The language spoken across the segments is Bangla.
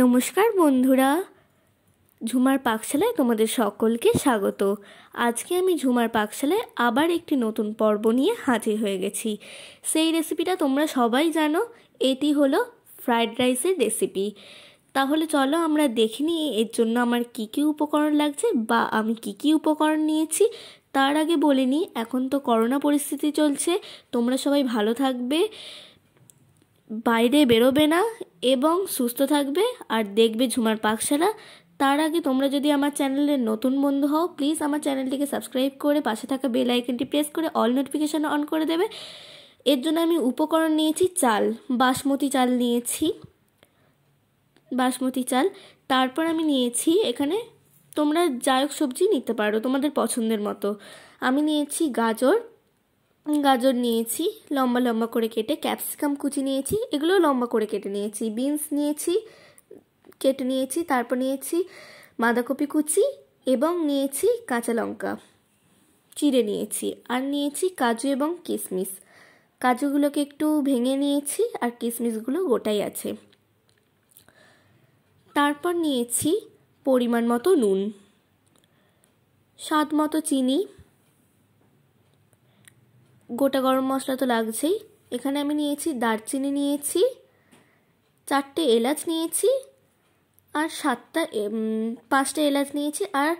নমস্কার বন্ধুরা ঝুমার পাকশালায় তোমাদের সকলকে স্বাগত আজকে আমি ঝুমার পাকশালায় আবার একটি নতুন পর্ব নিয়ে হাজির হয়ে গেছি সেই রেসিপিটা তোমরা সবাই জানো এটি হলো ফ্রায়েড রাইসের রেসিপি তাহলে চলো আমরা দেখে নিই এর জন্য আমার কি কি উপকরণ লাগছে বা আমি কি কি উপকরণ নিয়েছি তার আগে বলে নিই এখন তো করোনা পরিস্থিতি চলছে তোমরা সবাই ভালো থাকবে বাইরে বেরোবে না এবং সুস্থ থাকবে আর দেখবে ঝুমার পাকশালা তার আগে তোমরা যদি আমার চ্যানেলের নতুন বন্ধু হও প্লিজ আমার চ্যানেলটিকে সাবস্ক্রাইব করে পাশে থাকা বেল আইকনটি প্রেস করে অল নোটিফিকেশান অন করে দেবে এর জন্য আমি উপকরণ নিয়েছি চাল বাসমতি চাল নিয়েছি বাসমতি চাল তারপর আমি নিয়েছি এখানে তোমরা যাই সবজি নিতে পারো তোমাদের পছন্দের মতো আমি নিয়েছি গাজর গাজর নিয়েছি লম্বা লম্বা করে কেটে ক্যাপসিকাম কুচি নিয়েছি এগুলো লম্বা করে কেটে নিয়েছি বিনস নিয়েছি কেটে নিয়েছি তারপর নিয়েছি বাঁধাকপি কুচি এবং নিয়েছি কাঁচা লঙ্কা চিড়ে নিয়েছি আর নিয়েছি কাজু এবং কিশমিশ কাজুগুলোকে একটু ভেঙে নিয়েছি আর কিশমিশগুলো গোটাই আছে তারপর নিয়েছি পরিমাণ মতো নুন স্বাদ মতো চিনি গোটা গরম মশলা তো লাগছেই এখানে আমি নিয়েছি দারচিনি নিয়েছি চারটে এলাচ নিয়েছি আর সাতটা পাঁচটা এলাচ নিয়েছি আর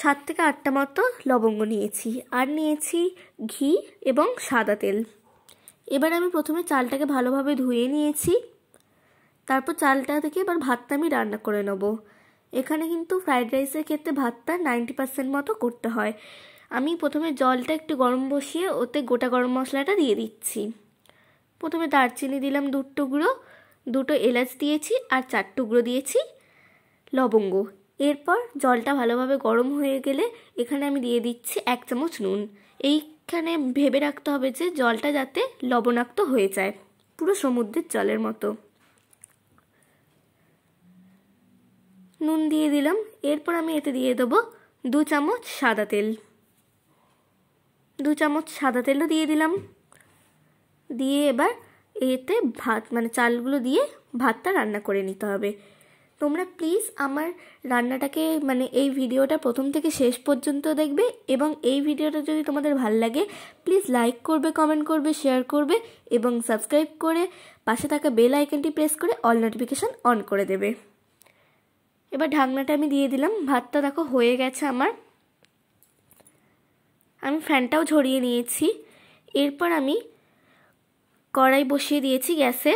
সাত থেকে আটটা মতো লবঙ্গ নিয়েছি আর নিয়েছি ঘি এবং সাদা তেল এবার আমি প্রথমে চালটাকে ভালোভাবে ধুয়ে নিয়েছি তারপর চালটা থেকে এবার ভাতটা আমি রান্না করে নেব এখানে কিন্তু ফ্রাইড রাইসের ক্ষেত্রে ভাতটা নাইনটি পার্সেন্ট মতো করতে হয় আমি প্রথমে জলটা একটু গরম বসিয়ে ওতে গোটা গরম মশলাটা দিয়ে দিচ্ছি প্রথমে দারচিনি দিলাম দু টুকরো দুটো এলাচ দিয়েছি আর চার টুকরো দিয়েছি লবঙ্গ এরপর জলটা ভালোভাবে গরম হয়ে গেলে এখানে আমি দিয়ে দিচ্ছি এক চামচ নুন এইখানে ভেবে রাখতে হবে যে জলটা যাতে লবণাক্ত হয়ে যায় পুরো সমুদ্রের জলের মতো নুন দিয়ে দিলাম এরপর আমি এতে দিয়ে দেবো দু চামচ সাদা তেল দু চামচ সাদা তেলও দিয়ে দিলাম দিয়ে এবার এতে ভাত মানে চালগুলো দিয়ে ভাতটা রান্না করে নিতে হবে তোমরা প্লিজ আমার রান্নাটাকে মানে এই ভিডিওটা প্রথম থেকে শেষ পর্যন্ত দেখবে এবং এই ভিডিওটা যদি তোমাদের ভাল লাগে প্লিজ লাইক করবে কমেন্ট করবে শেয়ার করবে এবং সাবস্ক্রাইব করে পাশে থাকা বেল আইকনটি প্রেস করে অল নোটিফিকেশান অন করে দেবে এবার ঢাকনাটা আমি দিয়ে দিলাম ভাতটা দেখো হয়ে গেছে আমার আমি ফ্যানটাও ঝরিয়ে নিয়েছি এরপর আমি কড়াই বসিয়ে দিয়েছি গ্যাসে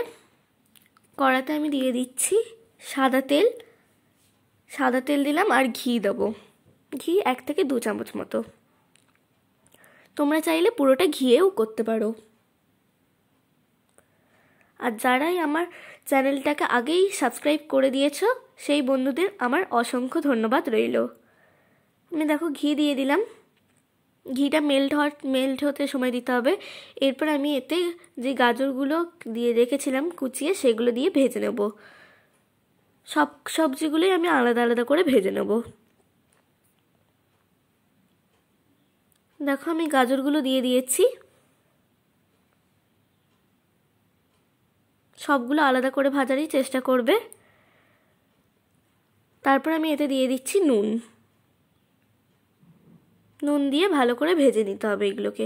কড়াতে আমি দিয়ে দিচ্ছি সাদা তেল সাদা তেল দিলাম আর ঘি দেবো ঘি এক থেকে দু চামচ মতো তোমরা চাইলে পুরোটা ঘিয়েও করতে পারো আর যারাই আমার চ্যানেলটাকে আগেই সাবস্ক্রাইব করে দিয়েছ সেই বন্ধুদের আমার অসংখ্য ধন্যবাদ রইল আমি দেখো ঘি দিয়ে দিলাম ঘিটা মেল্ট হওয়ার মেল্ট হতে সময় দিতে হবে এরপর আমি এতে যে গাজরগুলো দিয়ে রেখেছিলাম কুচিয়ে সেগুলো দিয়ে ভেজে নেব সব সবজিগুলোই আমি আলাদা আলাদা করে ভেজে নেব দেখো আমি গাজরগুলো দিয়ে দিয়েছি সবগুলো আলাদা করে ভাজারই চেষ্টা করবে তারপর আমি এতে দিয়ে দিচ্ছি নুন নুন দিয়ে ভালো করে ভেজে নিতে হবে এগুলোকে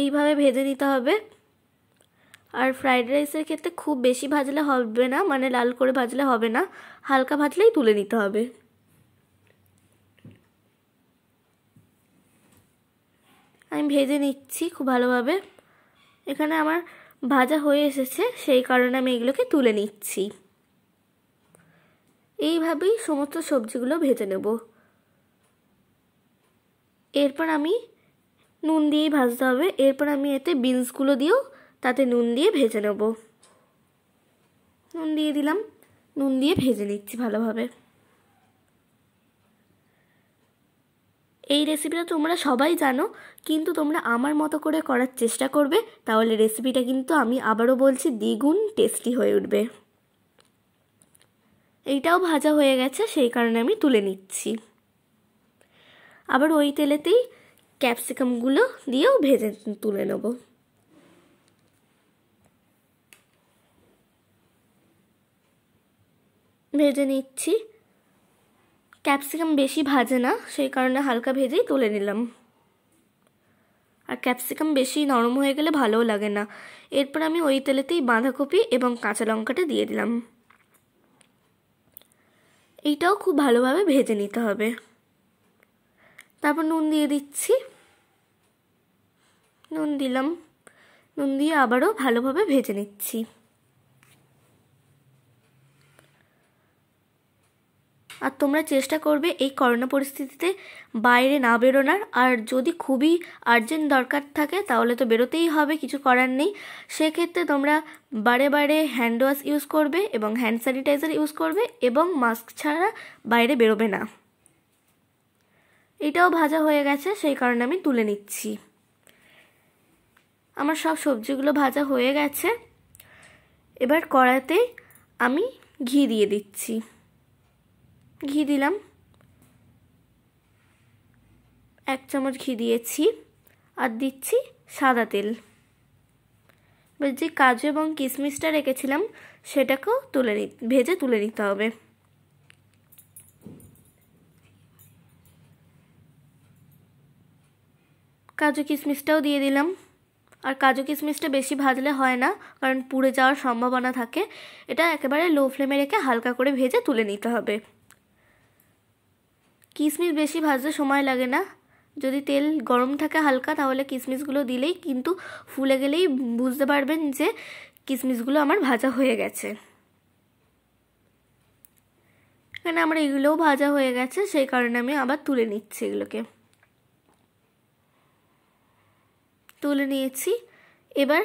এইভাবে ভেজে নিতে হবে আর ফ্রাইড রাইসের ক্ষেত্রে খুব বেশি ভাজলে হবে না মানে লাল করে ভাজলে হবে না হালকা ভাজলেই তুলে নিতে হবে আমি ভেজে নিচ্ছি খুব ভালোভাবে এখানে আমার ভাজা হয়ে এসেছে সেই কারণে আমি এগুলোকে তুলে নিচ্ছি এইভাবেই সমস্ত সবজিগুলো ভেজে নেব এরপর আমি নুন দিয়েই ভাজতে হবে এরপর আমি এতে বিনসগুলো দিয়েও তাতে নুন দিয়ে ভেজে নেব নুন দিয়ে দিলাম নুন দিয়ে ভেজে নিচ্ছি ভালোভাবে এই রেসিপিটা তোমরা সবাই জানো কিন্তু তোমরা আমার মতো করে করার চেষ্টা করবে তাহলে রেসিপিটা কিন্তু আমি আবারও বলছি দ্বিগুণ টেস্টি হয়ে উঠবে এইটাও ভাজা হয়ে গেছে সেই কারণে আমি তুলে নিচ্ছি আবার ওই তেলেতেই ক্যাপসিকামগুলো দিয়েও ভেজে তুলে নেব ভেজে নিচ্ছি ক্যাপসিকাম বেশি ভাজে না সেই কারণে হালকা ভেজেই তুলে নিলাম আর ক্যাপসিকাম বেশি নরম হয়ে গেলে ভালোও লাগে না এরপর আমি ওই তেলেতেই বাঁধাকপি এবং কাঁচা লঙ্কাটা দিয়ে দিলাম এইটাও খুব ভালোভাবে ভেজে নিতে হবে তারপর নুন দিয়ে দিচ্ছি নুন দিলাম নুন দিয়ে আবারও ভালোভাবে ভেজে নিচ্ছি আর তোমরা চেষ্টা করবে এই করোনা পরিস্থিতিতে বাইরে না বেরোনার আর যদি খুবই আর্জেন্ট দরকার থাকে তাহলে তো বেরোতেই হবে কিছু করার নেই সেক্ষেত্রে তোমরা বারে বারে হ্যান্ড ওয়াশ ইউজ করবে এবং হ্যান্ড স্যানিটাইজার ইউজ করবে এবং মাস্ক ছাড়া বাইরে বেরোবে না এটাও ভাজা হয়ে গেছে সেই কারণে আমি তুলে নিচ্ছি আমার সব সবজিগুলো ভাজা হয়ে গেছে এবার কড়াতে আমি ঘি দিয়ে দিচ্ছি ঘি দিলাম এক চামচ ঘি দিয়েছি আর দিচ্ছি সাদা তেল এবার যে কাজু এবং কিশমিশটা রেখেছিলাম সেটাকেও তুলে ভেজে তুলে নিতে হবে কাজু কিশমিশটাও দিয়ে দিলাম আর কাজু কিশমিশটা বেশি ভাজলে হয় না কারণ পুড়ে যাওয়ার সম্ভাবনা থাকে এটা একেবারে লো ফ্লেমে রেখে হালকা করে ভেজে তুলে নিতে হবে কিশমিশ বেশি ভাজতে সময় লাগে না যদি তেল গরম থাকে হালকা তাহলে কিশমিশগুলো দিলেই কিন্তু ফুলে গেলেই বুঝতে পারবেন যে কিশমিশগুলো আমার ভাজা হয়ে গেছে এখানে আমার এগুলোও ভাজা হয়ে গেছে সেই কারণে আমি আবার তুলে নিচ্ছি এগুলোকে তুলে নিয়েছি এবার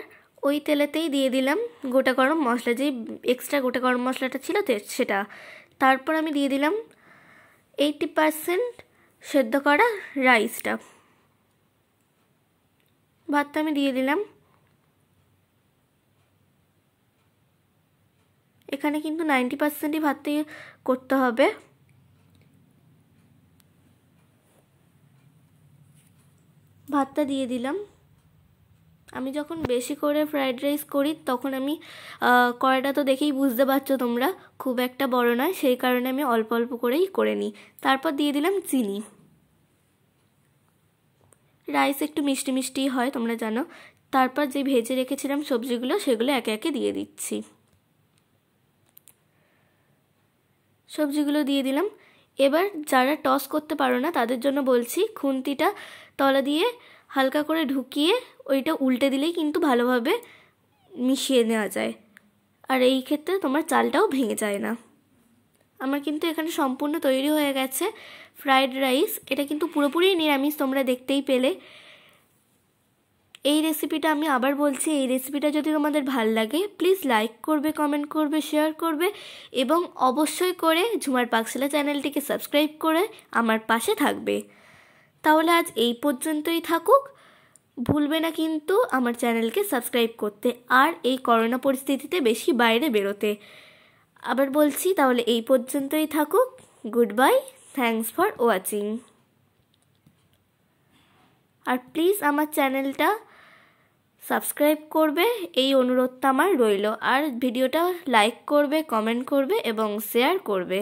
ওই তেলেতেই দিয়ে দিলাম গোটা গরম মশলা যেই এক্সট্রা গোটা গরম মশলাটা ছিল সেটা তারপর আমি দিয়ে দিলাম এইটি পারসেন্ট সেদ্ধ করা রাইসটা ভাতটা আমি দিয়ে দিলাম এখানে কিন্তু নাইনটি পার্সেন্টই ভাতে করতে হবে ভাতটা দিয়ে দিলাম আমি যখন বেশি করে ফ্রায়েড রাইস করি তখন আমি কড়াটা তো দেখেই বুঝতে পারছো তোমরা খুব একটা বড় নয় সেই কারণে আমি অল্প অল্প করেই করে নিই তারপর দিয়ে দিলাম চিনি রাইস একটু মিষ্টি মিষ্টি হয় তোমরা জানো তারপর যে ভেজে রেখেছিলাম সবজিগুলো সেগুলো একে একে দিয়ে দিচ্ছি সবজিগুলো দিয়ে দিলাম এবার যারা টস করতে পারো না তাদের জন্য বলছি খুন্তিটা তলা দিয়ে হালকা করে ঢুকিয়ে ওইটা উল্টে দিলেই কিন্তু ভালোভাবে মিশিয়ে নেওয়া যায় আর এই ক্ষেত্রে তোমার চালটাও ভেঙে যায় না আমার কিন্তু এখানে সম্পূর্ণ তৈরি হয়ে গেছে ফ্রায়েড রাইস এটা কিন্তু পুরোপুরি নিরামিষ তোমরা দেখতেই পেলে এই রেসিপিটা আমি আবার বলছি এই রেসিপিটা যদি তোমাদের ভাল লাগে প্লিজ লাইক করবে কমেন্ট করবে শেয়ার করবে এবং অবশ্যই করে ঝুমার পাকশালা চ্যানেলটিকে সাবস্ক্রাইব করে আমার পাশে থাকবে তাহলে আজ এই পর্যন্তই থাকুক ভুলবে না কিন্তু আমার চ্যানেলকে সাবস্ক্রাইব করতে আর এই করোনা পরিস্থিতিতে বেশি বাইরে বেরোতে আবার বলছি তাহলে এই পর্যন্তই থাকুক good bye thanks for watching আর প্লিজ আমার চ্যানেলটা সাবস্ক্রাইব করবে এই অনুরোধটা আমার রইল আর ভিডিওটা লাইক করবে কমেন্ট করবে এবং শেয়ার করবে